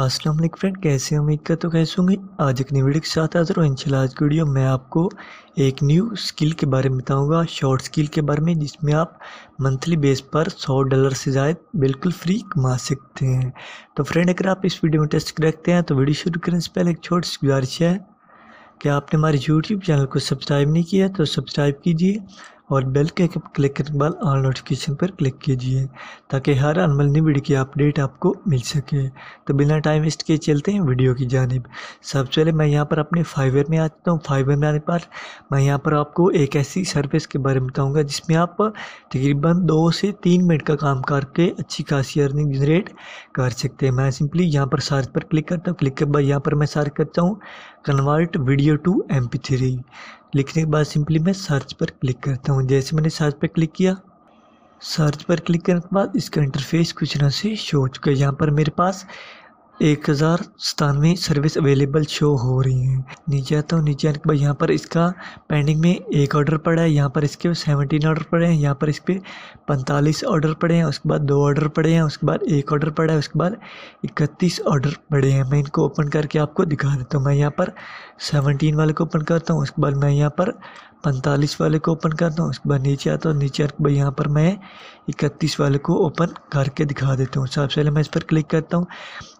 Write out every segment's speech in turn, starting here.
Aslam friend कैसे उम्मीद का तो कैसे होंगे आज एक नई वीडियो के साथ हाजिर हूँ इंशाल्लाह आज की वीडियो मैं आपको एक न्यू स्किल के बारे में बताऊंगा शॉर्ट स्किल के बारे में जिसमें आप मंथली बेस पर 100 डॉलर से ज़ायद बिल्कुल फ्री कमा सकते हैं तो फ्रेंड अगर आप इस वीडियो में टेस्ट रखते हैं तो वीडियो शुरू करने से पहले एक छोटी सी गुजारिश है कि आपने हमारे यूट्यूब चैनल को सब्सक्राइब नहीं किया तो सब्सक्राइब कीजिए और बेल के क्लिक करने के बाद ऑल नोटिफिकेशन पर क्लिक कीजिए ताकि हर अनमलनी वीडियो की अपडेट आपको मिल सके तो बिना टाइम वेस्ट किए चलते हैं वीडियो की जानब सबसे पहले मैं यहाँ पर अपने फाइवर में आता हूँ फाइवर में आने पर मैं यहाँ पर आपको एक ऐसी सर्विस के बारे में बताऊँगा जिसमें आप तकरीबन दो से तीन मिनट का काम करके अच्छी खासी अर्निंग जनरेट कर सकते हैं मैं सिंपली यहाँ पर सर्च पर क्लिक करता हूँ क्लिक के बाद यहाँ पर मैं सर्च करता हूँ convert video to M three लिखने के बाद सिंपली मैं सर्च पर क्लिक करता हूँ जैसे मैंने सर्च पर क्लिक किया सर्च पर क्लिक करने के बाद इसका इंटरफेस कुछ ना से शो हो चुका है यहाँ पर मेरे पास एक हज़ार सतानवे सर्विस अवेलेबल शो हो रही हैं नीचे आता तो हूँ नीचे आने के बाद यहाँ पर इसका पेंडिंग में एक ऑर्डर पड़ा है यहाँ पर इसके सेवनटीन ऑर्डर पड़े हैं यहाँ पर इस पर पैंतालीस ऑर्डर पड़े हैं उसके बाद दो ऑर्डर पड़े हैं उसके बाद एक ऑर्डर पड़ा है उसके बाद इकतीस ऑर्डर पड़े हैं मैं इनको ओपन करके आपको दिखा देता हूँ मैं यहाँ पर सेवनटीन वाले को ओपन करता हूँ उसके बाद मैं यहाँ पर पैंतालीस वाले को ओपन करता हूँ उसके बाद नीचे आता हूँ नीचे आने यहाँ पर मैं इकतीस वाले को ओपन करके दिखा देता हूँ सबसे पहले मैं इस पर क्लिक करता हूँ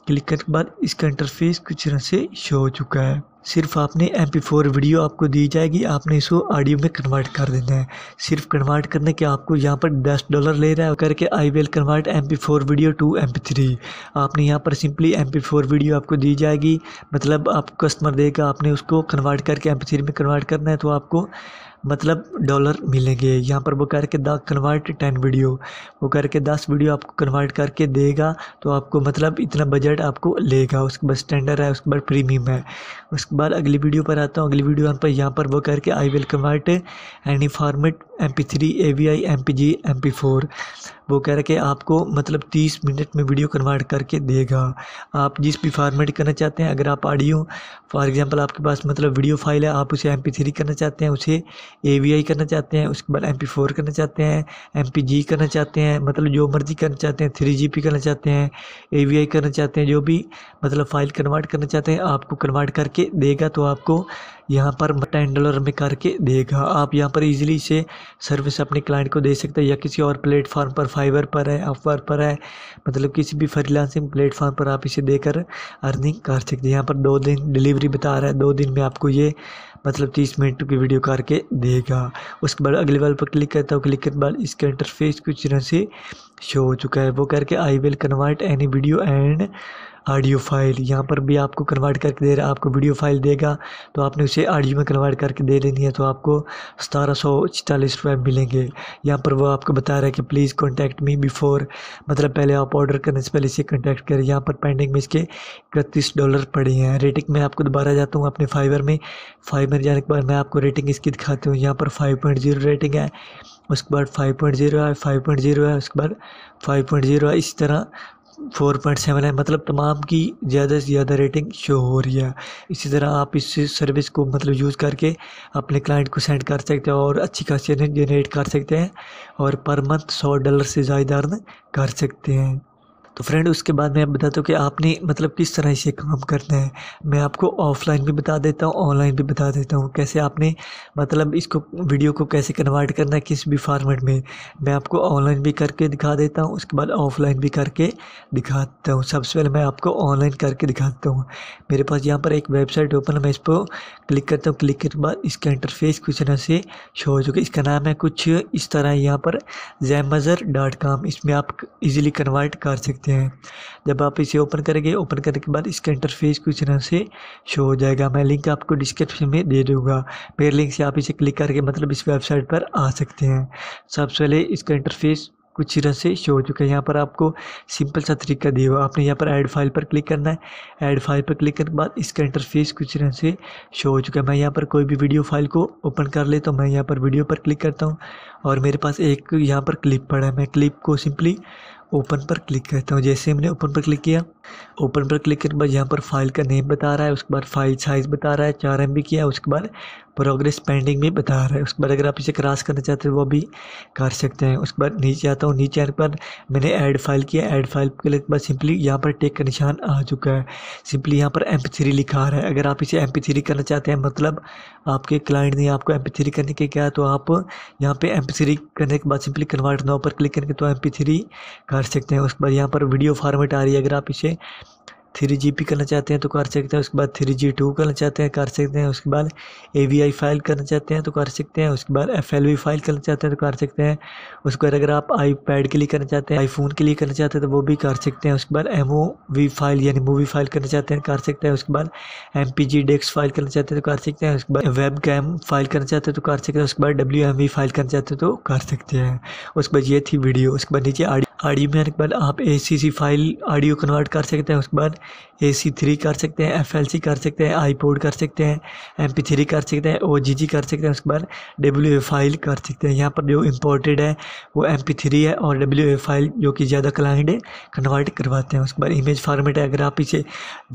क्लिक करने के बाद इसका इंटरफेस कुछ तरह से शो हो चुका है सिर्फ आपने एम पी फोर वीडियो आपको दी जाएगी आपने इसको ऑडियो में कन्वर्ट कर देना है सिर्फ कन्वर्ट करने के आपको यहाँ पर दस डॉलर ले रहा है करके I will convert M P four video to M P three आपने यहाँ पर simply M P four video आपको दी जाएगी मतलब आप कस्टमर देगा आपने उसको कन्वर्ट करके एम पी थ्री में कन्वर्ट करना है तो आपको मतलब डॉलर मिलेंगे यहाँ पर वो करके द कन्वर्ट टेन वीडियो वो करके दस वीडियो आपको कन्वर्ट करके देगा तो आपको मतलब इतना बजट आपको लेगा उसके बाद स्टैंडर्ड है उसके बाद प्रीमियम है उसके बाद अगली वीडियो पर आता हूँ अगली वीडियो पर यहाँ पर वो करके I will convert any format M P three A V I M P G M P four वो कह रहा है कि आपको मतलब तीस मिनट में वीडियो कन्वर्ट करके देगा आप जिस भी फॉर्मेट करना चाहते हैं अगर आप ऑडियो फॉर एग्जांपल आपके पास मतलब वीडियो फाइल है आप उसे एम पी थ्री करना चाहते हैं उसे ए वी आई करना चाहते हैं उसके बाद एम पी फोर करना चाहते हैं एम पी जी करना चाहते हैं मतलब जो मर्जी करना चाहते हैं थ्री जी पी करना चाहते हैं ए वी आई करना चाहते हैं जो भी मतलब फ़ाइल कन्वर्ट करना चाहते हैं आपको कन्वर्ट करके देगा तो आपको यहाँ पर टेन डॉलर में करके देगा आप यहाँ पर इजीली से सर्विस अपने क्लाइंट को दे सकते हैं या किसी और प्लेटफॉर्म पर फाइबर पर है अफवर पर है मतलब किसी भी फ्रीलांसिंग प्लेटफॉर्म पर आप इसे देकर अर्निंग कर सकते हैं यहाँ पर दो दिन डिलीवरी बता रहा है दो दिन में आपको ये मतलब तीस मिनट की वीडियो करके देगा उसके बाद अगले वाल पर क्लिक करता हूँ क्लिक करने के बाद इसका इंटरफेस कुछ तरह से शो हो चुका है वो करके I will convert any video and audio file यहाँ पर भी आपको कन्वर्ट करके दे रहा है आपको वीडियो फाइल देगा तो आपने उसे ऑडियो में कन्वर्ट करके दे देनी है तो आपको सतारह सौ चालीस रुपये मिलेंगे यहाँ पर वो आपको बता रहा है कि प्लीज़ कॉन्टैक्ट मी बिफोर मतलब पहले आप ऑर्डर करने से पहले इसे कॉन्टैक्ट करें यहाँ पर पेंडिंग में इसके इकतीस डॉलर पड़े हैं रेटिंग मैं आपको दोबारा जाता हूँ अपने फाइवर में फाइवर जाने के बाद मैं आपको रेटिंग इसकी दिखाती हूँ यहाँ पर फाइव पॉइंट जीरो रेटिंग है उसके बाद फाइव पॉइंट जीरो है फाइव पॉइंट जीरो है उसके बाद फाइव पॉइंट जीरो है इसी तरह फोर पॉइंट सेवन है मतलब तमाम की ज़्यादा से ज़्यादा रेटिंग शो हो रही है इसी तरह आप इस सर्विस को मतलब यूज़ करके अपने क्लाइंट को सेंड कर सकते हैं और अच्छी खासी जनरेट कर सकते हैं और पर मंथ सौ डॉलर से ज़्यादा अर्न कर सकते हैं तो फ्रेंड उसके बाद मैं बताता हूँ कि आपने मतलब किस तरह से काम करना है मैं आपको ऑफलाइन भी बता देता हूँ ऑनलाइन भी बता देता हूँ कैसे आपने मतलब इसको वीडियो को कैसे कन्वर्ट करना है किस भी फार्मेट में मैं आपको ऑनलाइन भी करके दिखा देता हूँ उसके बाद ऑफलाइन भी करके दिखाता हूँ सबसे पहले मैं आपको ऑनलाइन करके दिखाता हूँ मेरे पास यहाँ पर एक वेबसाइट ओपन है मैं इस पर क्लिक करता हूँ क्लिक के बाद इसका इंटरफेस कुछ तरह से शो हो चुका इसका नाम है कुछ इस तरह यहाँ पर जैमजर इसमें आप इजीली कन्वर्ट कर सकते सकते हैं जब आप इसे ओपन करेंगे ओपन करने के बाद इसका इंटरफेस कुछ तरह से शो हो जाएगा मैं लिंक आपको डिस्क्रिप्शन में दे दूँगा मेरे लिंक से आप इसे क्लिक करके मतलब इस वेबसाइट पर आ सकते हैं सबसे पहले इसका इंटरफेस कुछ तरह से शो हो चुका है यहाँ पर आपको सिंपल सा तरीका दिया हुआ आपने यहाँ पर ऐड फाइल पर क्लिक करना है ऐड फाइल पर क्लिक करने के बाद इसका इंटरफेस कुछ तरह से शो हो चुका है मैं यहाँ पर कोई भी वीडियो फाइल को ओपन कर ले तो मैं यहाँ पर वीडियो पर क्लिक करता हूँ और मेरे पास एक यहाँ पर क्लिप पड़ा है मैं क्लिप को सिंपली ओपन पर क्लिक करता हूँ जैसे हमने ओपन पर क्लिक किया ओपन पर क्लिक करने के बाद यहाँ पर फाइल का नेम बता रहा है उसके बाद फाइल साइज़ बता रहा है चार एम बी किया उसके बाद प्रोग्रेस पेंडिंग में बता रहा है उसके बाद अगर आप इसे क्रॉस करना चाहते हैं वो भी कर सकते हैं उसके बाद नीचे आता हूँ नीचे आने पर मैंने ऐड फाइल किया ऐड फाइल के लिए बस सिंपली यहाँ पर टेक का निशान आ चुका है सिंपली यहाँ पर एम थ्री लिखा रहा है अगर आप इसे एम थ्री करना चाहते हैं मतलब आपके क्लाइंट ने आपको एम थ्री करने के क्या तो आप यहाँ पर एम थ्री करने के बाद सिंपली कन्वर्ट नाव पर क्लिक करके तो एम थ्री कर सकते हैं उसके बाद यहाँ पर वीडियो फॉर्मेट आ रही है अगर आप इसे थ्री जी पी करना चाहते हैं तो कर सकते हैं उसके बाद थ्री जी टू करना चाहते हैं कर सकते हैं उसके बाद ए वी आई फाइल करना चाहते हैं तो कर सकते हैं उसके बाद एफ एल वी फाइल करना चाहते हैं तो कर सकते हैं उसके बाद अगर आप आई पैड के लिए करना चाहते हैं आईफोन के लिए करना चाहते हैं तो वो भी कर सकते हैं उसके बाद एम ओ वी फाइल यानी मूवी फाइल करना चाहते हैं कर सकते हैं उसके बाद M P G desk file करना चाहते हैं तो कर सकते हैं उसके बाद वेब कैम फाइल करना चाहते हैं तो कर सकते हैं उसके बाद डब्ल्यू एम वी फाइल करना चाहते हैं तो कर सकते हैं उसके बाद ये थी वीडियो उसके बाद नीचे आडियो आडियो में आने के बाद आप ए फाइल ऑडियो कन्वर्ट कर सकते हैं उसके बाद ए थ्री कर सकते हैं एफ कर सकते हैं पोड कर सकते हैं एम थ्री कर सकते हैं ओ कर सकते हैं उसके बाद डब्ल्यू फाइल कर सकते हैं यहाँ पर जो इम्पोर्टेड है वो एम थ्री है और डब्ल्यू फाइल जो कि ज़्यादा क्लाइंट है कन्वर्ट करवाते हैं उसके बाद इमेज फार्मेट है अगर आप इसे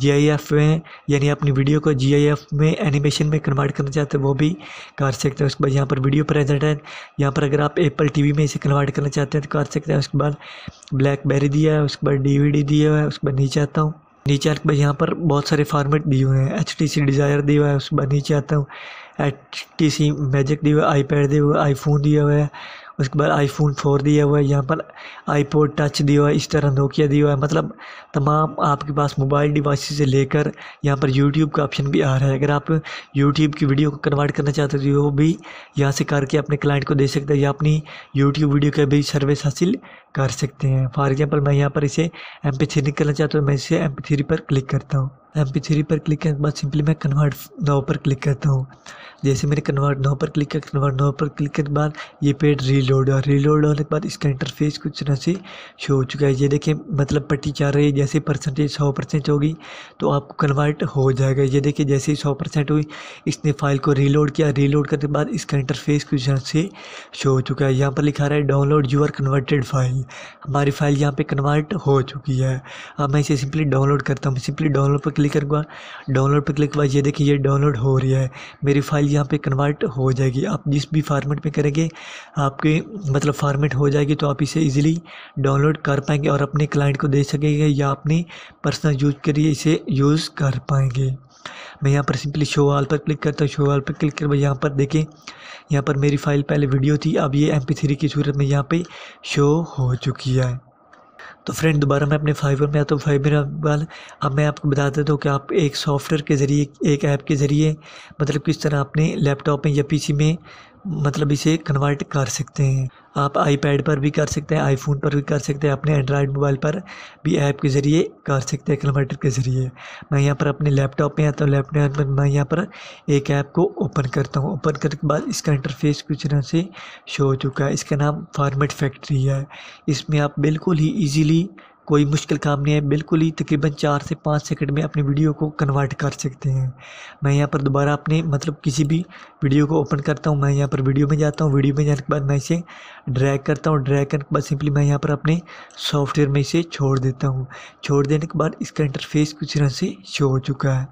जी में यानी अपनी वीडियो को जी में एनिमेशन में कन्वर्ट करना चाहते हैं वो भी कर सकते हैं उसके बाद यहाँ पर वीडियो प्रेजेंट है यहाँ पर अगर आप एप्पल टी में इसे कन्वर्ट करना चाहते हैं तो कर सकते हैं उसके बाद ब्लैकबेरी दिया है उसके बाद डीवीडी दिया हुआ है उसके बाद नीचे आता हूँ नीचे आने के बाद यहाँ पर बहुत सारे फॉर्मेट दिए हुए हैं एच टी सी डिज़ायर दिया हुआ है उसके बाद नीचे आता हूँ एच टी सी मैजिक दिया हुआ है आई पैड दिया हुआ है आईफोन दिया हुआ है उसके बाद आई फोन फोर दिया हुआ है यहाँ पर आई पोड टच दिया हुआ है इस तरह नोकिया दिया हुआ है मतलब तमाम आपके पास मोबाइल डिवाइस से लेकर यहाँ पर यूट्यूब का ऑप्शन भी आ रहा है अगर आप यूट्यूब की वीडियो को कन्वर्ट करना चाहते हो तो वो भी यहाँ से करके अपने क्लाइंट को दे सकते हैं या अपनी यूट्यूब वीडियो का भी सर्विस हासिल कर सकते हैं फॉर एग्जाम्पल मैं यहाँ पर इसे एम पी थ्री निकलना चाहता हूँ मैं इसे एम पी थ्री पर क्लिक करता हूँ एम पी थ्री पर क्लिक करने के बाद सिंपली मैं कन्वर्ट नाव पर क्लिक करता हूँ जैसे मैंने कन्वर्ट नाव पर क्लिक किया कन्वर्ट नाव पर क्लिक करने के बाद ये पेज रीलोड हुआ रीलोड होने के बाद इसका इंटरफेस कुछ तरह से शो हो चुका है ये देखिए मतलब पट्टी चाह रही है जैसे परसेंटेज सौ परसेंट होगी तो आपको कन्वर्ट हो जाएगा ये देखिए जैसे ही सौ परसेंट हुई इसने फाइल को रीलोड किया रीलोड करने के बाद इसका इंटरफेस कुछ तरह से शो हो चुका है यहाँ पर लिखा रहा है डाउनलोड यूर कन्वर्टेड फाइल नहीं हमारी फाइल यहाँ पे कन्वर्ट हो चुकी है अब मैं इसे सिंपली डाउनलोड करता हूँ सिंपली डाउनलोड पर क्लिक करूँगा डाउनलोड पर क्लिक के बाद ये देखिए ये डाउनलोड हो रही है मेरी फाइल यहाँ पे कन्वर्ट हो जाएगी आप जिस भी फार्मेट में करेंगे आपके मतलब फार्मेट हो जाएगी तो आप इसे ईजिली डाउनलोड कर पाएंगे और अपने क्लाइंट को दे सकेंगे या अपनी पर्सनल यूज के लिए इसे यूज़ कर पाएंगे मैं यहाँ पर सिंपली शो ऑल पर क्लिक करता हूँ शो ऑल पर क्लिक कर मैं यहाँ पर देखें यहाँ पर मेरी फ़ाइल पहले वीडियो थी अब ये एम थ्री की सूरत में यहाँ पर शो हो चुकी है तो फ्रेंड दोबारा मैं अपने फाइबर में आता हूँ फाइबर वाल अब मैं आपको बता देता हूँ कि आप एक सॉफ्टवेयर के ज़रिए एक ऐप के ज़रिए मतलब किस तरह अपने लैपटॉप में या पीसी में मतलब इसे कन्वर्ट कर सकते हैं आप आईपैड पर भी कर सकते हैं आईफोन पर भी कर सकते हैं अपने एंड्रॉयड मोबाइल पर भी ऐप के ज़रिए कर सकते हैं कन्वर्टर के ज़रिए मैं यहाँ पर अपने लैपटॉप में आता हूँ लैपटॉप पर मैं यहाँ पर एक ऐप को ओपन करता हूँ ओपन करने के बाद इसका इंटरफेस कुछ तरह से शो हो चुका है इसका नाम फार्मेट फैक्ट्री है इसमें आप बिल्कुल ही ईजीली कोई मुश्किल काम नहीं है बिल्कुल ही तकरीबन चार से पाँच सेकंड में अपनी वीडियो को कन्वर्ट कर सकते हैं मैं यहाँ पर दोबारा अपने मतलब किसी भी वीडियो को ओपन करता हूँ मैं यहाँ पर वीडियो में जाता हूँ वीडियो में जाने के बाद मैं इसे ड्रैग करता हूँ ड्रैग करने के बाद सिंपली मैं यहाँ पर अपने सॉफ्टवेयर में इसे छोड़ देता हूँ छोड़ देने के बाद इसका इंटरफेस कुछ तरह से शो हो चुका है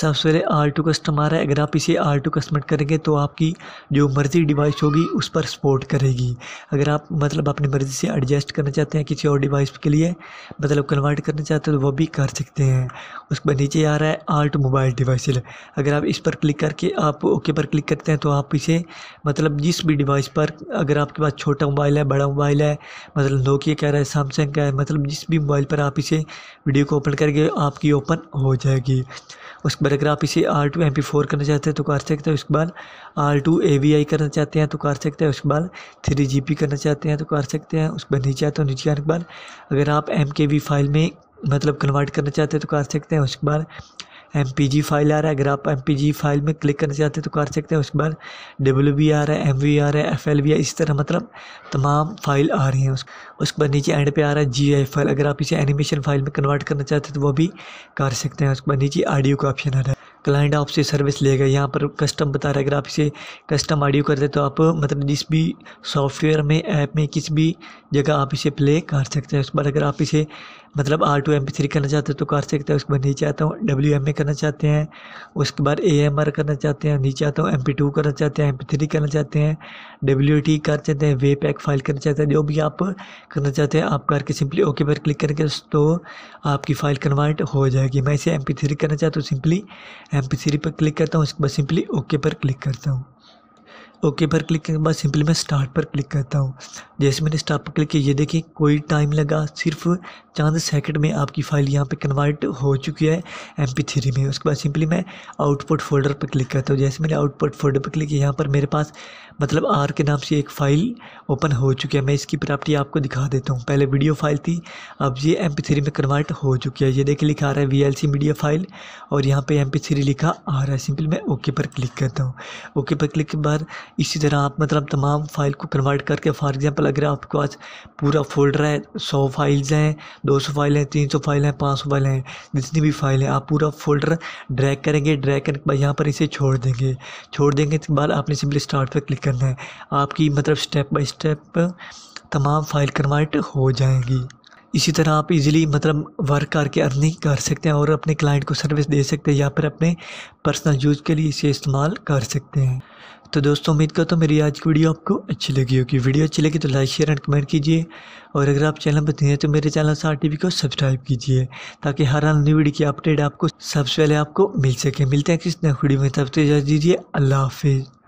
सबसे पहले आर टू कस्टम आ रहा है अगर आप इसे आर टू कस्टम करेंगे तो आपकी जो मर्ज़ी डिवाइस होगी उस पर सपोर्ट करेगी अगर आप मतलब अपनी मर्ज़ी से एडजस्ट करना चाहते हैं किसी और डिवाइस के लिए मतलब कन्वर्ट करना चाहते हो तो वो भी कर सकते हैं उसके बाद नीचे आ रहा है आर्ट मोबाइल डिवाइस अगर आप इस पर क्लिक करके आप ओके पर क्लिक करते हैं तो आप इसे मतलब जिस भी डिवाइस पर अगर आपके पास छोटा मोबाइल है बड़ा मोबाइल है मतलब नोकिया रहा है सैमसंग का है मतलब जिस भी मोबाइल पर आप इसे वीडियो को ओपन करके आपकी ओपन हो जाएगी उसके बाद अगर आप इसे R to M P four करना चाहते हैं तो कर सकते हैं उसके बाद R to A V I करना चाहते हैं तो कर सकते हैं उसके बाद थ्री जी पी करना चाहते हैं तो कर सकते हैं उसके बाद नीचे आते हैं नीचे आने के बाद अगर आप एम के वी फाइल में मतलब कन्वर्ट करना चाहते हैं तो कर सकते हैं उसके बाद एम फाइल आ रहा है अगर आप एम फाइल में क्लिक करना चाहते हैं तो कर सकते हैं उसके बाद डब्ल्यू बी आ रहा है एम वी आ रहा है एफ एल आई इस तरह मतलब तमाम फाइल आ रही हैं उसके बाद नीचे एंड पे आ रहा है जी आई फाइल अगर आप इसे एनिमेशन फाइल में कन्वर्ट करना चाहते हैं तो वो भी कर सकते हैं उसके बाद नीचे ऑडियो का ऑप्शन आ रहा है क्लाइंट आपसे सर्विस लेगा यहाँ पर कस्टम बता रहा है अगर आप इसे कस्टम ऑडियो करते हैं तो आप मतलब जिस भी सॉफ्टवेयर में ऐप में किस भी जगह आप इसे प्ले कर सकते हैं उस पर अगर आप इसे मतलब R to M P three करना चाहते हैं तो कर सकते हैं उसके बाद नीचे आता हूँ डब्ल्यू एम ए करना चाहते हैं उसके बाद ए एम आर करना चाहते हैं नीचे आता हूँ एम पी टू करना चाहते हैं एम पी थ्री करना चाहते हैं डब्ल्यू टी कर चाहते हैं वे पैक फाइल करना चाहते हैं जो भी आप करना चाहते हैं आप करके सिंपली ओके पर क्लिक करके तो आपकी फ़ाइल कन्वर्ट हो जाएगी मैं इसे एम पी थ्री करना चाहता हूँ सिंपली एम पी सीरी पर क्लिक करता हूँ उसके बाद सिंपली ओके पर क्लिक करता हूँ ओके पर क्लिक करने के बाद सिंपली मैं स्टार्ट पर क्लिक करता हूँ जैसे मैंने स्टार्ट पर क्लिक किया ये देखिए कोई टाइम लगा सिर्फ चंद सेकंड में आपकी फ़ाइल यहाँ पे कन्वर्ट हो चुकी है एम पी थ्री में उसके बाद सिंपली मैं आउटपुट फोल्डर पर क्लिक करता हूँ जैसे मैंने आउटपुट फोल्डर पर क्लिक किया यहाँ पर मेरे पास मतलब आर के नाम से एक फ़ाइल ओपन हो चुकी है मैं इसकी प्रॉपर्टी आपको दिखा देता हूँ पहले वीडियो फाइल थी अब ये एम पी थ्री में कन्वर्ट हो चुकी है ये देखिए लिखा आ रहा है V L C media file और यहाँ पर एम पी थ्री लिखा आ रहा है सिंपली मैं ओके पर क्लिक करता हूँ ओके पर क्लिक के बाद इसी तरह आप मतलब तमाम फ़ाइल को कन्वर्ट करके फॉर एग्ज़ाम्पल अगर आपके पास पूरा फोल्डर है सौ फाइल्स हैं दो सौ फाइल हैं तीन सौ फाइल हैं पाँच सौ फाइल हैं जितनी भी फाइल हैं आप पूरा फोल्डर ड्रैग करेंगे ड्रैग करके बाद यहाँ पर इसे छोड़ देंगे छोड़ देंगे इसके तो बाद आपने सिंपली स्टार्ट पर क्लिक करना है आपकी मतलब स्टेप बाई स्टेप तमाम फ़ाइल कन्वर्ट हो जाएंगी इसी तरह आप इजीली मतलब वर्क करके अर्निंग कर सकते हैं और अपने क्लाइंट को सर्विस दे सकते हैं या फिर अपने पर्सनल यूज के लिए इसे इस्तेमाल कर सकते हैं तो दोस्तों उम्मीद करता तो मेरी आज की वीडियो आपको अच्छी लगी होगी वीडियो अच्छी लगी तो लाइक शेयर एंड कमेंट कीजिए और अगर आप चैनल पर हैं तो मेरे चैनल सार टी को सब्सक्राइब कीजिए ताकि हर हाल नई वीडियो की अपडेट आपको सबसे पहले आपको मिल सके मिलते हैं किसी नई वीडियो में तब तक इजाज़ दीजिए अल्लाह हाफिज़